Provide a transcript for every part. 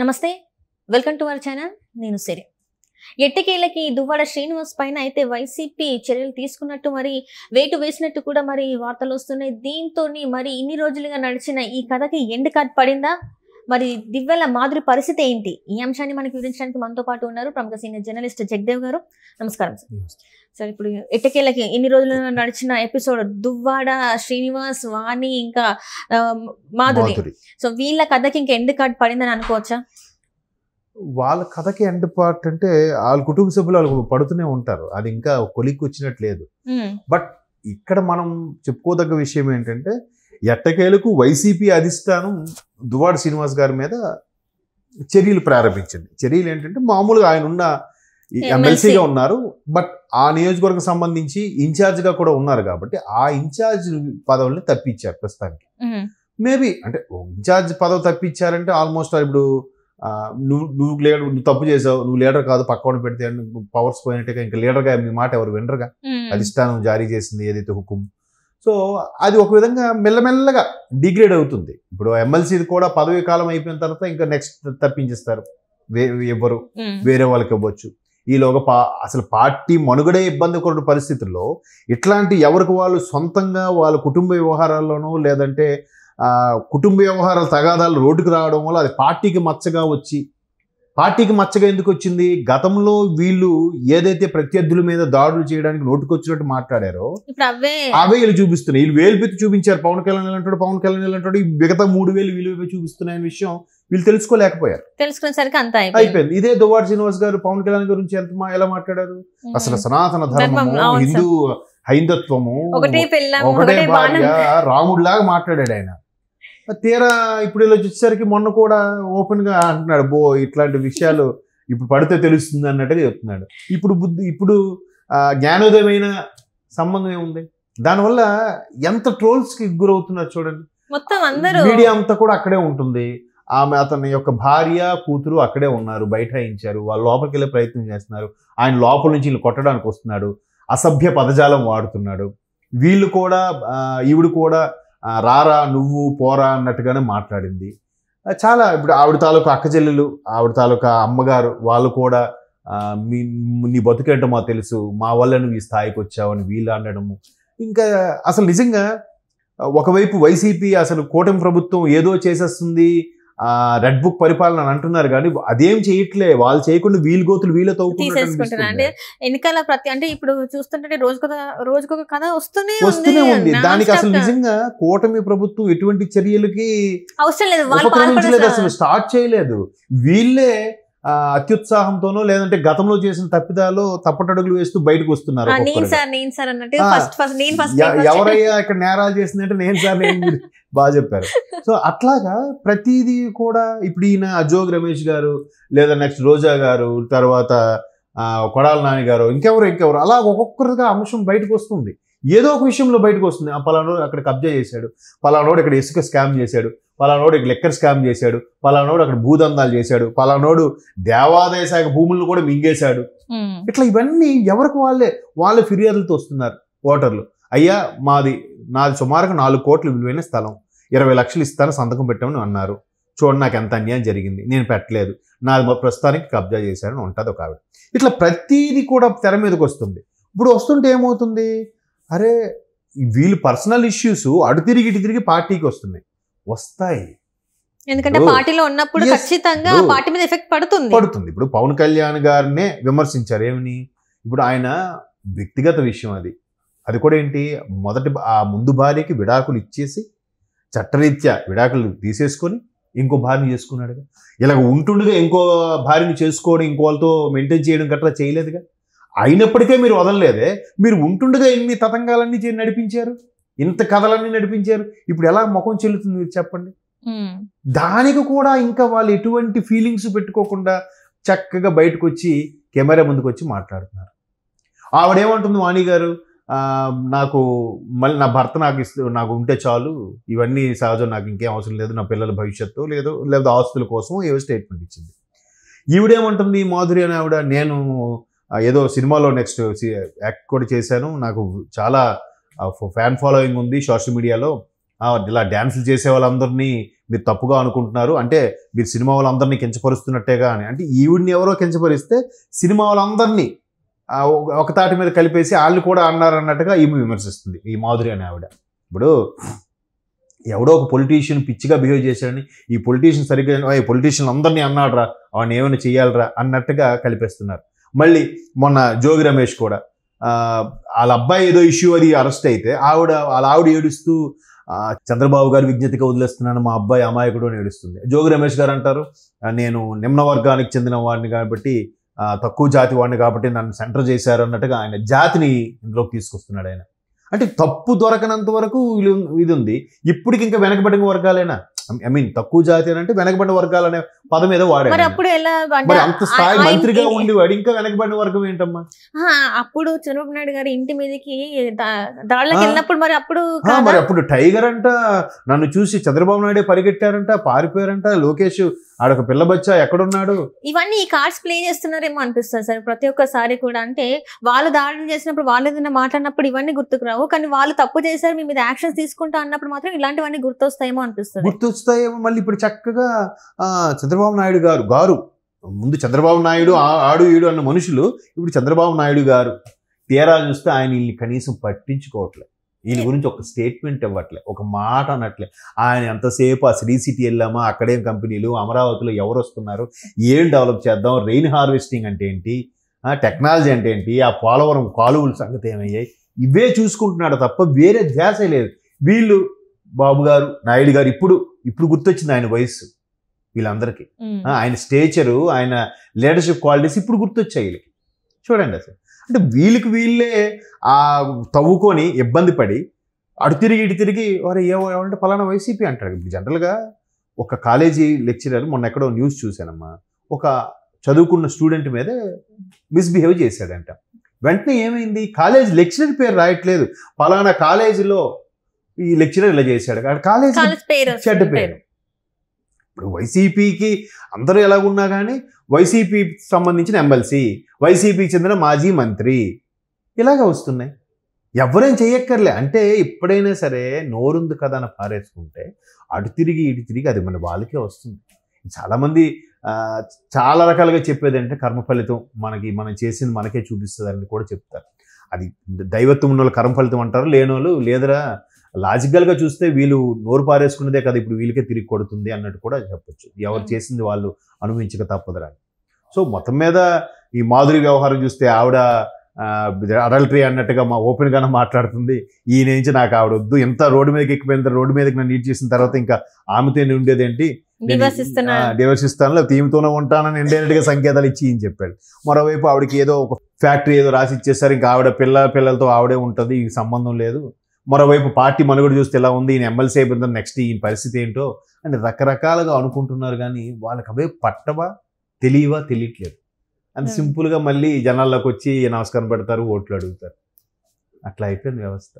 నమస్తే welcome to our channel నేను సరే ఎట్టకేళ్ళకి దువ్వాడ శ్రీనివాస్ పైన అయితే వైసీపీ చర్యలు తీసుకున్నట్టు మరి వేటు వేసినట్టు కూడా మరి వార్తలు వస్తున్నాయి దీంతో మరి ఇన్ని రోజులుగా నడిచిన ఈ కథకి ఎండ్ కార్డ్ పడిందా మరి దివ్వెల మాధురి పరిస్థితి ఏంటి ఈ అంశాన్ని మనకి వివరించడానికి మనతో పాటు ఉన్నారు ప్రముఖ సీనియర్ జర్నలిస్ట్ జగదేవ్ గారు నమస్కారం సార్ సార్ ఇప్పుడు ఎట్టకేళ్ళకి ఎన్ని రోజులు నడిచిన ఎపిసోడ్ దువ్వాడ శ్రీనివాస్ వాణి ఇంకా మాధురి సో వీళ్ళ కథకి ఇంకా ఎండ్ కార్డ్ పడిందని అనుకోవచ్చా వాళ్ళ కథకి ఎండ్ పార్ట్ అంటే వాళ్ళ కుటుంబ సభ్యులు వాళ్ళు పడుతూనే ఉంటారు అది ఇంకా కొలిక్కి వచ్చినట్లేదు బట్ ఇక్కడ మనం చెప్పుకోదగ్గ విషయం ఏంటంటే ఎట్టకేలకు వైసీపీ అధిష్టానం దువాడ శ్రీనివాస్ గారి మీద చర్యలు ప్రారంభించింది చర్యలు ఏంటంటే మామూలుగా ఆయన ఉన్న ఎమ్మెల్సీగా ఉన్నారు బట్ ఆ నియోజకవర్గం సంబంధించి ఇన్ఛార్జ్గా కూడా ఉన్నారు కాబట్టి ఆ ఇన్ఛార్జ్ పదవుల్ని తప్పించారు ప్రస్తుతానికి మేబీ అంటే ఇన్ఛార్జ్ పదవి తప్పించారంటే ఆల్మోస్ట్ ఇప్పుడు నువ్వు నువ్వు లీడర్ నువ్వు తప్పు చేసావు నువ్వు లీడర్ కాదు పక్కన పెడితే పవర్స్ పోయినట్టుగా ఇంకా లీడర్గా మీ మాట ఎవరు వినరుగా అధిష్టానం జారీ చేసింది ఏదైతే హుకుం సో అది ఒక విధంగా మెల్లమెల్లగా డిగ్రేడ్ అవుతుంది ఇప్పుడు ఎమ్మెల్సీది కూడా పదవి కాలం అయిపోయిన తర్వాత ఇంకా నెక్స్ట్ తప్పించేస్తారు ఎవరు వేరే వాళ్ళకి ఇవ్వచ్చు ఈలోగా పా అసలు పార్టీ మనుగడే ఇబ్బంది కొన్ని పరిస్థితుల్లో ఇట్లాంటి ఎవరికి వాళ్ళు సొంతంగా వాళ్ళ కుటుంబ వ్యవహారాల్లోనూ లేదంటే కుటుంబ వ్యవహారాల తగాదాలు రోడ్డుకు రావడం వల్ల అది పార్టీకి మచ్చగా వచ్చి పార్టీకి మచ్చగా ఎందుకు వచ్చింది గతంలో వీళ్ళు ఏదైతే ప్రత్యర్థుల మీద దాడులు చేయడానికి నోటుకొచ్చినట్టు మాట్లాడారో అవే వీళ్ళు చూపిస్తున్నాయి వీళ్ళు వేలు చూపించారు పవన్ కళ్యాణ్ అంటాడు పవన్ కళ్యాణ్ అంటాడు మిగతా మూడు వేలు వీళ్ళు చూపిస్తున్నాయని విషయం వీళ్ళు తెలుసుకోలేకపోయారు తెలుసుకునేసరికి అంత అయిపోయింది ఇదే దువార్ శ్రీనివాస్ గారు పవన్ కళ్యాణ్ గురించి ఎంత ఎలా మాట్లాడారు అసలు సనాతన ధర్మము హిందూ హైందత్వము ఒకటే రాముడిలాగా మాట్లాడాడు ఆయన తీరా ఇప్పుడు ఇలా వచ్చేసరికి మొన్న కూడా ఓపెన్గా అంటున్నాడు బో ఇట్లాంటి విషయాలు ఇప్పుడు పడితే తెలుస్తుంది అన్నట్టుగా చెప్తున్నాడు ఇప్పుడు బుద్ధి ఇప్పుడు జ్ఞానోదయమైన సంబంధం ఏముంది దానివల్ల ఎంత ట్రోల్స్కి గురవుతున్నారు చూడండి మొత్తం అందరూ మీడియా అంతా కూడా అక్కడే ఉంటుంది ఆమె అతని యొక్క భార్య కూతురు అక్కడే ఉన్నారు బైఠాయించారు వాళ్ళ లోపలికి వెళ్ళే ప్రయత్నం చేస్తున్నారు ఆయన లోపల నుంచి వీళ్ళు కొట్టడానికి వస్తున్నాడు అసభ్య పదజాలం వాడుతున్నాడు వీళ్ళు కూడా ఈవిడు కూడా రారా నువ్వు పోరా అన్నట్టుగానే మాట్లాడింది చాలా ఇప్పుడు ఆవిడ తాలూకా అక్కచెల్లెలు ఆవిడ తాలూకా అమ్మగారు వాళ్ళు కూడా మీ నీ బతుకేంటో మాకు తెలుసు మా వల్ల నువ్వు ఈ స్థాయికి వచ్చావని వీళ్ళు అనడము ఇంకా అసలు నిజంగా ఒకవైపు వైసీపీ అసలు కూటమి ప్రభుత్వం ఏదో చేసేస్తుంది రెడ్ బుక్ పరిపాలన అంటున్నారు కానీ అదేం చేయట్లే వాళ్ళు చేయకుండా వీలు గోతులు వీళ్ళతో అంటే ఎన్నికల ప్రతి అంటే ఇప్పుడు చూస్తుంటే రోజుకొక రోజుకొక కథ వస్తూనే వస్తూనే ఉంది దానికి అసలు నిజంగా కూటమి ప్రభుత్వం ఎటువంటి చర్యలకి అవసరం లేదు అసలు స్టార్ట్ చేయలేదు వీళ్ళే అత్యుత్సాహంతోనో లేదంటే గతంలో చేసిన తప్పిదాలు తప్పటడుగులు వేస్తూ బయటకు వస్తున్నారు ఎవరయ్యా ఇక్కడ నేరాలు చేసిందంటే నేను సార్ బాగా చెప్పారు సో అట్లాగా ప్రతిదీ కూడా ఇప్పుడు ఈయన అజోగ్ రమేష్ గారు లేదా నెక్స్ట్ రోజా గారు తర్వాత కొడాల నాని గారు ఇంకెవరు ఇంకెవరు అలా ఒక్కొక్కరిగా అంశం బయటకు వస్తుంది ఏదో ఒక విషయంలో బయటకు వస్తుంది ఆ పలానోడు అక్కడ కబ్జా చేశాడు పలానోడు ఇక్కడ ఇసుక స్కామ్ చేశాడు పలానోడు లెక్కర్ స్కామ్ చేశాడు పలానోడు అక్కడ భూదందాలు చేశాడు పలానోడు దేవాదాయ శాఖ భూములను కూడా మింగేశాడు ఇట్లా ఇవన్నీ ఎవరికి వాళ్ళే వాళ్ళ ఫిర్యాదులతో వస్తున్నారు ఓటర్లు అయ్యా మాది నాది సుమారుగా నాలుగు కోట్లు విలువైన స్థలం ఇరవై లక్షలు ఇస్తాను సంతకం పెట్టామని అన్నారు చూడండి నాకు ఎంత అన్యాయం జరిగింది నేను పెట్టలేదు నాది ప్రస్తుతానికి కబ్జా చేశానని ఉంటుంది ఒక ఆవిడ ఇట్లా ప్రతీది కూడా తెర మీదకి వస్తుంది ఇప్పుడు వస్తుంటే ఏమవుతుంది అరే వీళ్ళు పర్సనల్ ఇష్యూస్ అడు తిరిగి ఇటు తిరిగి పార్టీకి వస్తున్నాయి వస్తాయి ఎందుకంటే పార్టీలో ఉన్నప్పుడు ఖచ్చితంగా పార్టీ మీద ఎఫెక్ట్ పడుతుంది పడుతుంది ఇప్పుడు పవన్ కళ్యాణ్ గారినే విమర్శించారు ఏమని ఇప్పుడు ఆయన వ్యక్తిగత విషయం అది అది కూడా ఏంటి మొదటి ఆ ముందు భార్యకి విడాకులు ఇచ్చేసి చట్టరీత్యా విడాకులు తీసేసుకొని ఇంకో భార్యను చేసుకున్నాడు ఇలా ఉంటుండగా ఇంకో భార్యను చేసుకోవడం ఇంకో వాళ్ళతో మెయింటైన్ చేయడం గట్రా చేయలేదుగా అయినప్పటికే మీరు వదలలేదే మీరు ఉంటుండగా ఎన్ని తతంగాలన్నీ నడిపించారు ఇంత కథలన్నీ నడిపించారు ఇప్పుడు ఎలా ముఖం చెల్లుతుంది మీరు చెప్పండి దానికి కూడా ఇంకా వాళ్ళు ఎటువంటి ఫీలింగ్స్ పెట్టుకోకుండా చక్కగా బయటకు వచ్చి కెమెరా ముందుకు వచ్చి మాట్లాడుతున్నారు ఆవిడేమంటుంది వాణి గారు నాకు మళ్ళీ నా భర్త నాకు ఇస్తూ నాకు ఉంటే చాలు ఇవన్నీ సహజం నాకు ఇంకేం అవసరం లేదు నా పిల్లల భవిష్యత్తు లేదో లేదా ఆస్తుల కోసం ఏవో స్టేట్మెంట్ ఇచ్చింది ఈవిడేమంటుంది మాధురి అని ఆవిడ నేను ఏదో సినిమాలో నెక్స్ట్ యాక్ట్ కూడా చేశాను నాకు చాలా ఫ్యాన్ ఫాలోయింగ్ ఉంది సోషల్ మీడియాలో ఇలా డ్యాన్సులు చేసే వాళ్ళందరినీ మీరు తప్పుగా అనుకుంటున్నారు అంటే మీరు సినిమా వాళ్ళందరినీ కించపరుస్తున్నట్టేగా అని అంటే ఈవిడిని ఎవరో కించపరిస్తే సినిమా వాళ్ళందరినీ ఒక తాటి మీద కలిపేసి వాళ్ళు కూడా అన్నారన్నట్టుగా ఈమె విమర్శిస్తుంది ఈ మాధురి అనే ఆవిడ ఇప్పుడు ఎవడో ఒక పొలిటీషియన్ పిచ్చిగా బిహేవ్ చేశాడని ఈ పొలిటీషియన్ సరిగ్గా ఈ పొలిటీషియన్ అందరినీ అన్నాడరా వాడిని ఏమైనా చేయాలరా అన్నట్టుగా కలిపేస్తున్నారు మళ్ళీ మొన్న జోగి రమేష్ కూడా వాళ్ళ అబ్బాయి ఏదో ఇష్యూ అది అరెస్ట్ అయితే ఆవిడ వాళ్ళ ఆవిడ ఏడుస్తూ చంద్రబాబు గారు విజ్ఞతగా వదిలేస్తున్నాను మా అబ్బాయి అమాయకుడు అని ఏడుస్తుంది జోగి రమేష్ గారు అంటారు నేను నిమ్న వర్గానికి చెందిన వాడిని కాబట్టి తక్కువ జాతి వాడిని కాబట్టి నన్ను సెంటర్ చేశారు అన్నట్టుగా ఆయన జాతిని ఇందులోకి తీసుకొస్తున్నాడు ఆయన అంటే తప్పు దొరకనంత వరకు ఇది ఉంది ఇప్పటికి ఇంకా వెనకబడిన వర్గాలేనా ఐ మీన్ తక్కువ జాతి అంటే వెనకబడిన వర్గాలు అనే పదం మీద వాడారు మరి అంత స్థాయి మంత్రిగా ఉండి వాడు ఇంకా వెనకబడిన వర్గం ఏంటమ్మా అప్పుడు చంద్రబాబు నాయుడు గారి ఇంటి మీదకి వెళ్ళినప్పుడు మరి అప్పుడు మరి అప్పుడు టైగర్ అంట నన్ను చూసి చంద్రబాబు నాయుడే పరిగెట్టారంట పారిపోయారంట లోకేష్ ఆడొక పిల్ల బచ్చా ఎక్కడున్నాడు ఇవన్నీ ఈ కార్డ్స్ ప్లే చేస్తున్నారేమో అనిపిస్తుంది సార్ ప్రతి ఒక్కసారి కూడా అంటే వాళ్ళు దాడులు చేసినప్పుడు వాళ్ళు ఏదైనా మాట్లాడినప్పుడు ఇవన్నీ గుర్తుకురావు కానీ వాళ్ళు తప్పు చేశారు మీ మీద యాక్షన్స్ తీసుకుంటా అన్నప్పుడు మాత్రం ఇలాంటివన్నీ గుర్తొస్తాయేమో అనిపిస్తుంది గుర్తొస్తాయేమో మళ్ళీ ఇప్పుడు చక్కగా చంద్రబాబు నాయుడు గారు గారు ముందు చంద్రబాబు నాయుడు ఆడు ఈడు అన్న మనుషులు ఇప్పుడు చంద్రబాబు నాయుడు గారు తీరా చూస్తే ఆయన వీళ్ళని కనీసం పట్టించుకోవట్లేదు వీళ్ళ గురించి ఒక స్టేట్మెంట్ ఇవ్వట్లే ఒక మాట అనట్లే ఆయన ఎంతసేపు ఆ శ్రీ సిటీ వెళ్ళామా అక్కడేం కంపెనీలు అమరావతిలో ఎవరు వస్తున్నారు ఏం డెవలప్ చేద్దాం రెయిన్ హార్వెస్టింగ్ అంటే ఏంటి టెక్నాలజీ అంటే ఏంటి ఆ పోలవరం కాలువలు సంగతి ఏమయ్యాయి ఇవే చూసుకుంటున్నాడు తప్ప వేరే ధ్యాస లేదు వీళ్ళు బాబు గారు నాయుడు గారు ఇప్పుడు ఇప్పుడు గుర్తొచ్చింది ఆయన వయస్సు వీళ్ళందరికీ ఆయన స్టేచరు ఆయన లీడర్షిప్ క్వాలిటీస్ ఇప్పుడు గుర్తొచ్చాయి వీళ్ళకి చూడండి అసలు అంటే వీళ్ళకి వీళ్ళే ఆ తవ్వుకొని ఇబ్బంది పడి అటు తిరిగి ఇటు తిరిగి వారు ఏమంటే పలానా వైసీపీ అంటారు ఇప్పుడు జనరల్గా ఒక కాలేజీ లెక్చరర్ మొన్న ఎక్కడో న్యూస్ చూశానమ్మా ఒక చదువుకున్న స్టూడెంట్ మీద మిస్బిహేవ్ చేశాడంట వెంటనే ఏమైంది కాలేజ్ లెక్చరర్ పేరు రాయట్లేదు ఫలానా కాలేజీలో ఈ లెక్చరర్ ఇలా చేశాడు కాలేజ్ చెడ్డ పేరు ఇప్పుడు వైసీపీకి అందరూ ఎలాగున్నా కానీ వైసీపీ సంబంధించిన ఎమ్మెల్సీ వైసీపీకి చెందిన మాజీ మంత్రి ఇలాగ వస్తున్నాయి ఎవరేం చేయక్కర్లే అంటే ఇప్పుడైనా సరే నోరుంది కదా అని పారేసుకుంటే అటు తిరిగి ఇటు తిరిగి అది మన వాళ్ళకే వస్తుంది చాలామంది చాలా రకాలుగా చెప్పేది అంటే కర్మ ఫలితం మనకి మనం చేసింది మనకే అని కూడా చెప్తారు అది దైవత్వం ఉన్న వాళ్ళు కర్మ ఫలితం అంటారు లేని వాళ్ళు లేదరా లాజికల్గా చూస్తే వీళ్ళు నోరు పారేసుకున్నదే కదా ఇప్పుడు వీళ్ళకే తిరిగి కొడుతుంది అన్నట్టు కూడా చెప్పొచ్చు ఎవరు చేసింది వాళ్ళు అనుభవించక తప్పదురా సో మొత్తం మీద ఈ మాధురి వ్యవహారం చూస్తే ఆవిడ అడల్టరీ అన్నట్టుగా మా ఓపెన్గానే మాట్లాడుతుంది ఈయన నుంచి నాకు ఆవిడ వద్దు ఎంత రోడ్డు మీదకి ఎక్కిపోయిన రోడ్డు మీదకి నన్ను నీట్ చేసిన తర్వాత ఇంకా ఆమెతో ఉండేదేంటి నివసిస్తాను లేదా తీమితోనే ఉంటానని ఇండైరెక్ట్గా సంకేతాలు ఇచ్చి అని చెప్పాడు మరోవైపు ఆవిడకి ఏదో ఒక ఫ్యాక్టరీ ఏదో రాసి ఇచ్చేసారు ఇంకా ఆవిడ పిల్ల పిల్లలతో ఆవిడే ఉంటుంది ఈ సంబంధం లేదు మరోవైపు పార్టీ మనుగడ చూస్తే ఎలా ఉంది ఈయన ఎమ్మెల్సీ అయిపోయిందా నెక్స్ట్ ఈయన పరిస్థితి ఏంటో అని రకరకాలుగా అనుకుంటున్నారు కానీ వాళ్ళకి అవే పట్టవా తెలియవా తెలియట్లేదు అంత hmm. సింపుల్గా మళ్ళీ జనాల్లోకి వచ్చి నమస్కారం పెడతారు ఓట్లు అడుగుతారు అట్లా అయిపోయింది వ్యవస్థ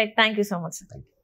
right thank you so much thank you